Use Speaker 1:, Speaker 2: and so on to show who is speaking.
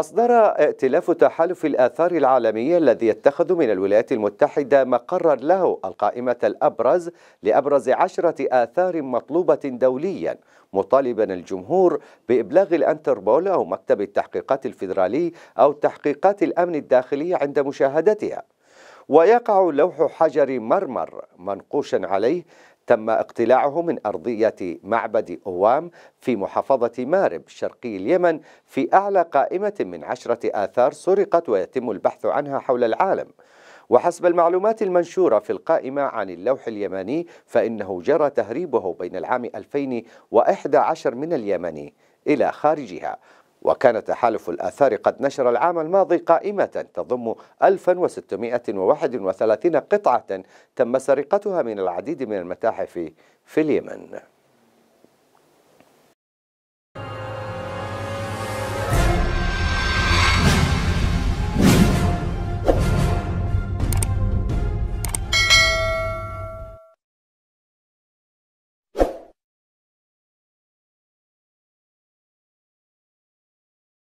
Speaker 1: أصدر ائتلاف تحالف الآثار العالمية الذي يتخذ من الولايات المتحدة مقرا له القائمة الأبرز لأبرز عشرة آثار مطلوبة دوليا مطالبا الجمهور بإبلاغ الأنتربول أو مكتب التحقيقات الفيدرالي أو تحقيقات الأمن الداخلي عند مشاهدتها ويقع لوح حجر مرمر منقوشا عليه تم اقتلاعه من أرضية معبد أوام في محافظة مارب شرقي اليمن في أعلى قائمة من عشرة آثار سرقت ويتم البحث عنها حول العالم وحسب المعلومات المنشورة في القائمة عن اللوح اليمني فإنه جرى تهريبه بين العام 2011 من اليمن إلى خارجها وكان تحالف الآثار قد نشر العام الماضي قائمة تضم 1631 قطعة تم سرقتها من العديد من المتاحف في اليمن